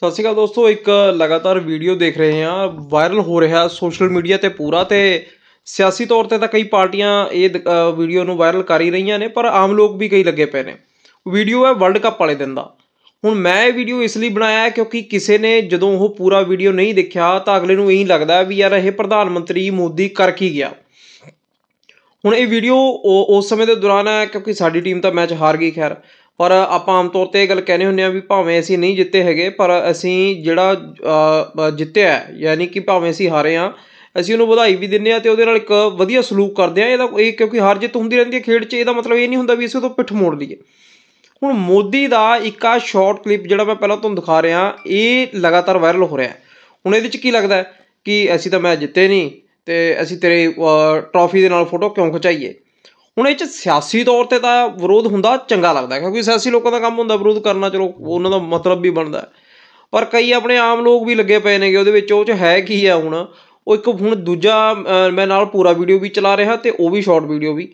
ਸਤਿ ਸ਼੍ਰੀ ਅਕਾਲ ਦੋਸਤੋ ਇੱਕ ਲਗਾਤਾਰ ਵੀਡੀਓ ਦੇਖ ਰਹੇ ਹਾਂ ਵਾਇਰਲ ਹੋ ਰਿਹਾ ਸੋਸ਼ਲ ਮੀਡੀਆ ਤੇ ਪੂਰਾ ਤੇ ਸਿਆਸੀ ਤੌਰ ਤੇ ਤਾਂ ਕਈ ਪਾਰਟੀਆਂ ਇਹ ਵੀਡੀਓ ਨੂੰ ਵਾਇਰਲ ਕਰ ਹੀ ਰਹੀਆਂ ਨੇ ਪਰ ਆਮ ਲੋਕ ਵੀ ਕਈ ਲੱਗੇ ਪਏ ਨੇ ਵੀਡੀਓ ਹੈ ਵਰਲਡ ਕੱਪ ਵਾਲੇ ਦਿਨ ਦਾ ਹੁਣ ਮੈਂ ਇਹ ਵੀਡੀਓ ਇਸ ਲਈ ਬਣਾਇਆ ਕਿਉਂਕਿ ਕਿਸੇ ਨੇ ਜਦੋਂ ਉਹ ਪੂਰਾ ਵੀਡੀਓ ਨਹੀਂ ਦੇਖਿਆ ਤਾਂ ਅਗਲੇ ਨੂੰ ਇਹੀ ਲੱਗਦਾ ਵੀ ਯਾਰ ਇਹ ਪ੍ਰਧਾਨ ਮੰਤਰੀ ਮੋਦੀ ਕਰ ਕੀ ਗਿਆ ਹੁਣ ਇਹ ਵੀਡੀਓ ਉਸ ਸਮੇਂ ਦੇ ਦੌਰਾਨ ਹੈ ਕਿਉਂਕਿ ਸਾਡੀ ਟੀਮ ਤਾਂ ਮੈਚ ਹਾਰ ਗਈ ਖੈਰ ਪਰ ਆਪਾਂ ਆਮ ਤੌਰ ਤੇ ਇਹ ਗੱਲ ਕਹਿੰਦੇ ਹੁੰਦੇ ਆ ਵੀ ਭਾਵੇਂ ਅਸੀਂ ਨਹੀਂ ਜਿੱਤੇ ਹੈਗੇ ਪਰ ਅਸੀਂ ਜਿਹੜਾ ਜਿੱਤਿਆ ਯਾਨੀ ਕਿ ਭਾਵੇਂ ਅਸੀਂ ਹਾਰੇ ਆ ਅਸੀਂ ਉਹਨੂੰ ਵਧਾਈ ਵੀ ਦਿੰਨੇ ਆ ਤੇ ਉਹਦੇ ਨਾਲ ਇੱਕ ਵਧੀਆ ਸਲੂਕ ਕਰਦੇ ਆ ਇਹਦਾ ਇਹ ਕਿਉਂਕਿ ਹਰ ਜਿੱਤ ਹੁੰਦੀ ਰਹਿੰਦੀ ਹੈ ਖੇਡ 'ਚ ਇਹਦਾ ਮਤਲਬ ਇਹ ਨਹੀਂ ਹੁੰਦਾ ਵੀ ਅਸੀਂ ਤੋਂ ਪਿੱਠ ਮੋੜ ਲਈਏ ਹੁਣ ਮੋਦੀ ਦਾ ਇੱਕ ਆ ਸ਼ਾਰਟ ਕਲਿੱਪ ਜਿਹੜਾ ਮੈਂ ਪਹਿਲਾਂ ਤੁਹਾਨੂੰ ਦਿਖਾ ਰਿਹਾ ਇਹ ਲਗਾਤਾਰ ਵਾਇਰਲ ਹੋ ਰਿਹਾ ਹੁਣ ਇਹਦੇ 'ਚ ਕੀ ਲੱਗਦਾ ਕਿ ਅਸੀਂ ਤਾਂ ਮੈਚ ਜਿੱਤੇ ਨਹੀਂ ਤੇ ਅਸੀਂ ਤੇਰੇ ਟਰਾਫੀ ਦੇ ਨਾਲ ਫੋਟੋ ਕਿਉਂ ਖਚਾਈਏ ਹੁਣ ਇਹ ਚ ਸਿਆਸੀ ਤੌਰ ਤੇ ਤਾਂ ਵਿਰੋਧ ਹੁੰਦਾ ਚੰਗਾ ਲੱਗਦਾ ਕਿਉਂਕਿ ਸਿਆਸੀ ਲੋਕਾਂ ਦਾ ਕੰਮ ਹੁੰਦਾ ਵਿਰੋਧ ਕਰਨਾ ਚਲੋ ਉਹਨਾਂ ਦਾ ਮਤਲਬ ਵੀ ਬਣਦਾ ਪਰ ਕਈ ਆਪਣੇ ਆਮ ਲੋਕ ਵੀ ਲੱਗੇ ਪਏ ਨੇਗੇ ਉਹਦੇ ਵਿੱਚ ਉਹ ਚ ਹੈ ਕੀ ਆ ਹੁਣ ਉਹ ਇੱਕ ਹੁਣ ਦੂਜਾ ਮੈਂ ਨਾਲ ਪੂਰਾ ਵੀਡੀਓ ਵੀ ਚਲਾ ਰਿਹਾ ਤੇ ਉਹ ਵੀ ਸ਼ਾਰਟ ਵੀਡੀਓ ਵੀ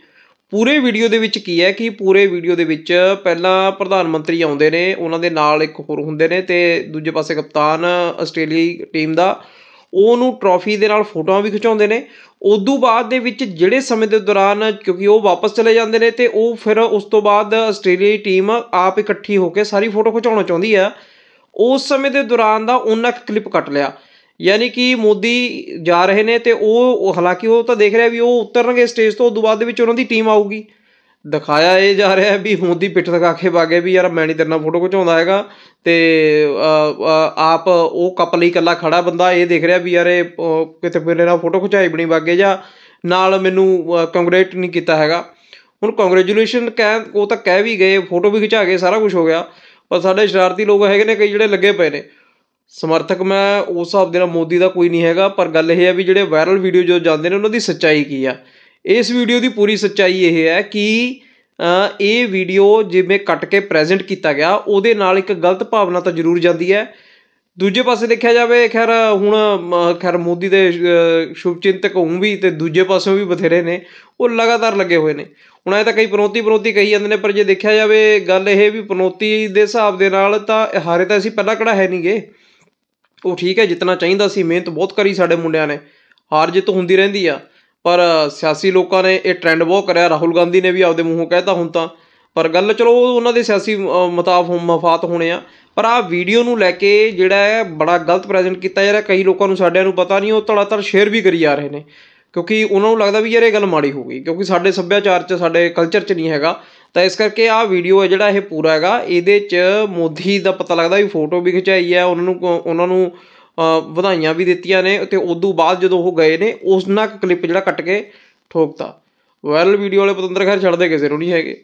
ਪੂਰੇ ਵੀਡੀਓ ਦੇ ਵਿੱਚ ਕੀ ਹੈ ਕਿ ਪੂਰੇ ਵੀਡੀਓ ਦੇ ਵਿੱਚ ਪਹਿਲਾਂ ਪ੍ਰਧਾਨ ਮੰਤਰੀ ਆਉਂਦੇ ਨੇ ਉਹਨਾਂ ਦੇ ਨਾਲ ਇੱਕ ਹੋਰ ਹੁੰਦੇ ਨੇ ਤੇ ਦੂਜੇ ਪਾਸੇ ਕਪਤਾਨ ਆਸਟ੍ਰੇਲੀਆ ਟੀਮ ਦਾ ਉਹਨੂੰ ਟਰੋਫੀ ਦੇ ਨਾਲ ਫੋਟੋਆਂ ਵੀ ਖਿਚਾਉਂਦੇ ਨੇ ਉਦੋਂ ਬਾਅਦ ਦੇ ਵਿੱਚ ਜਿਹੜੇ ਸਮੇਂ ਦੇ ਦੌਰਾਨ ਕਿਉਂਕਿ ਉਹ ਵਾਪਸ ਚਲੇ ਜਾਂਦੇ ਨੇ ਤੇ ਉਹ ਫਿਰ ਉਸ ਤੋਂ ਬਾਅਦ ਆਸਟ੍ਰੇਲੀਆਈ ਟੀਮ ਆਪ ਇਕੱਠੀ ਹੋ ਕੇ ਸਾਰੀ ਫੋਟੋ ਖਿਚਾਉਣਾ ਚਾਹੁੰਦੀ ਆ ਉਸ ਸਮੇਂ ਦੇ ਦੌਰਾਨ ਦਾ ਉਹਨਾਂ ਇੱਕ ਕਲਿੱਪ ਕੱਟ ਲਿਆ ਯਾਨੀ ਕਿ ਮੋਦੀ ਜਾ ਰਹੇ ਨੇ ਤੇ ਉਹ ਹਾਲਾਂਕਿ ਉਹ ਤਾਂ ਦੇਖ ਰਿਹਾ ਵੀ ਉਹ ਉਤਰਨਗੇ ਸਟੇਜ ਤੋਂ ਉਦੋਂ ਬਾਅਦ ਦੇ ਵਿੱਚ ਉਹਨਾਂ ਦੀ ਟੀਮ ਆਊਗੀ ਦਿਖਾਇਆ ਇਹ ਜਾ ਰਿਹਾ ਵੀ ਹੁੰਦੀ ਪਿੱਠ ਦਿਖਾ ਕੇ ਵਾਗੇ ਵੀ ਯਾਰ ਮੈਂ ਨਹੀਂ ਤੇਰੇ ਨਾਲ ਫੋਟੋ ਖਿਚਾਉਂਦਾ ਹੈਗਾ ਤੇ ਆਪ ਉਹ ਕਪਲ ਹੀ ਇਕੱਲਾ ਖੜਾ ਬੰਦਾ ਇਹ ਦੇਖ ਰਿਹਾ ਵੀ ਯਾਰ ਇਹ ਕਿਤੇ ਮੇਰੇ ਨਾਲ ਫੋਟੋ ਖਿਚਾਈ ਬਣੀ ਵਾਗੇ ਜਾਂ ਨਾਲ ਮੈਨੂੰ ਕੰਗ੍ਰੈਟ ਨਹੀਂ ਕੀਤਾ ਹੈਗਾ ਹੁਣ ਕੰਗ੍ਰੈਚੁਲੇਸ਼ਨ ਕਹਿ ਉਹ ਤਾਂ ਕਹਿ ਵੀ ਗਏ ਫੋਟੋ ਵੀ ਖਿਚਾ ਗਏ ਸਾਰਾ ਕੁਝ ਹੋ ਗਿਆ ਪਰ ਸਾਡੇ ਸ਼ਰਾਰਤੀ ਲੋਕ ਹੈਗੇ ਨੇ ਕਈ ਜਿਹੜੇ ਲੱਗੇ ਪਏ ਨੇ ਸਮਰਥਕ ਮੈਂ ਉਸ ਹਿਸਾਬ ਦੇ ਨਾਲ ਮੋਦੀ ਦਾ ਕੋਈ ਨਹੀਂ ਹੈਗਾ ਪਰ ਗੱਲ ਇਹ ਹੈ ਵੀ ਜਿਹੜੇ ਵਾਇਰਲ ਵੀਡੀਓ ਜੋ ਜਾਂਦੇ ਨੇ ਉਹਨਾਂ ਦੀ ਸੱਚਾਈ ਕੀ ਆ ਇਸ ਵੀਡੀਓ ਦੀ ਪੂਰੀ ਸੱਚਾਈ ਇਹ ਹੈ ਕਿ ਇਹ ਵੀਡੀਓ ਜਿਵੇਂ ਕੱਟ ਕੇ ਪ੍ਰੈਜ਼ੈਂਟ ਕੀਤਾ ਗਿਆ ਉਹਦੇ ਨਾਲ ਇੱਕ ਗਲਤ ਭਾਵਨਾ ਤਾਂ ਜ਼ਰੂਰ ਜਾਂਦੀ ਹੈ ਦੂਜੇ ਪਾਸੇ ਦੇਖਿਆ ਜਾਵੇ ਖੈਰ ਹੁਣ ਖੈਰ ਮੋਦੀ ਦੇ ਸ਼ੁਭਚਿੰਤਕ ਹੂੰ ਵੀ ਤੇ ਦੂਜੇ ਪਾਸੋਂ ਵੀ ਬਥੇਰੇ ਨੇ ਉਹ ਲਗਾਤਾਰ ਲੱਗੇ ਹੋਏ ਨੇ ਹੁਣ ਇਹ ਤਾਂ ਕਈ ਪ੍ਰੋਤੀ ਪ੍ਰੋਤੀ ਕਹੀ ਜਾਂਦੇ ਨੇ ਪਰ ਜੇ ਦੇਖਿਆ ਜਾਵੇ ਗੱਲ ਇਹ ਵੀ ਪ੍ਰੋਤੀ ਦੇ ਹਿਸਾਬ ਦੇ ਨਾਲ ਤਾਂ ਹਾਰੇ ਤਾਂ ਅਸੀਂ ਪਹਿਲਾਂ ਕਿਹੜਾ ਹੈ ਨਹੀਂਗੇ ਉਹ ਠੀਕ ਹੈ ਜਿੰਨਾ ਚਾਹੀਦਾ ਸੀ ਮਿਹਨਤ ਬਹੁਤ ਕਰੀ ਸਾਡੇ ਮੁੰਡਿਆਂ ਨੇ ਹਾਰ ਜਿੱਤ ਹੁੰਦੀ ਰਹਿੰਦੀ ਆ ਪਰ ਸਿਆਸੀ ਲੋਕਾਂ ਨੇ ਇਹ ਟ੍ਰੈਂਡ ਬੋ ਕਰਿਆ ਰਾਹੁਲ ਗਾਂਧੀ ਨੇ ਵੀ ਆਪਦੇ ਮੂੰਹੋਂ ਕਹਿਤਾ ਹੁਣ ਤਾਂ ਪਰ ਗੱਲ ਚਲੋ ਉਹਨਾਂ ਦੇ ਸਿਆਸੀ ਮਤਾਫ ਮਫਾਤ ਹੋਣੇ ਆ ਪਰ ਆ ਵੀਡੀਓ ਨੂੰ ਲੈ ਕੇ ਜਿਹੜਾ ਹੈ ਬੜਾ ਗਲਤ ਪ੍ਰੈਜ਼ੈਂਟ ਕੀਤਾ ਜਾ ਰਿਹਾ ਕਈ ਲੋਕਾਂ ਨੂੰ ਸਾਡਿਆਂ ਨੂੰ ਪਤਾ ਨਹੀਂ ਉਹ ਤੜਾਤੜ ਸ਼ੇਅਰ ਵੀ ਕਰੀ ਜਾ ਰਹੇ ਨੇ ਕਿਉਂਕਿ ਉਹਨਾਂ ਨੂੰ ਲੱਗਦਾ ਵੀ ਯਾਰ ਇਹ ਗੱਲ ਮਾੜੀ ਹੋ ਗਈ ਕਿਉਂਕਿ ਸਾਡੇ ਸੱਭਿਆਚਾਰ 'ਚ ਸਾਡੇ ਕਲਚਰ 'ਚ ਨਹੀਂ ਹੈਗਾ ਤਾਂ ਇਸ ਕਰਕੇ ਆ ਵੀਡੀਓ ਹੈ ਜਿਹੜਾ ਇਹ ਪੂਰਾ ਹੈਗਾ ਇਹਦੇ 'ਚ ਮੋਦੀ ਦਾ ਪਤਾ ਲੱਗਦਾ ਵੀ ਫੋਟੋ ਵੀ ਖਿਚਾਈ ਹੈ ਉਹਨਾਂ ਨੂੰ ਉਹਨਾਂ ਨੂੰ ਵਧਾਈਆਂ ਵੀ ਦਿੱਤੀਆਂ ਨੇ ਅਤੇ ਉਦੋਂ ਬਾਅਦ ਜਦੋਂ ਉਹ ਗਏ ਨੇ ਉਸ ਨਾਲ ਕਲਿੱਪ ਜਿਹੜਾ ਕੱਟ ਕੇ ਠੋਕਤਾ ਵਾਇਰਲ ਵੀਡੀਓ ਵਾਲੇ ਪਤੰਦਰ ਖੈਰ ਛੱਡਦੇ ਕਿਸੇ ਨੂੰ ਨਹੀਂ ਹੈਗੇ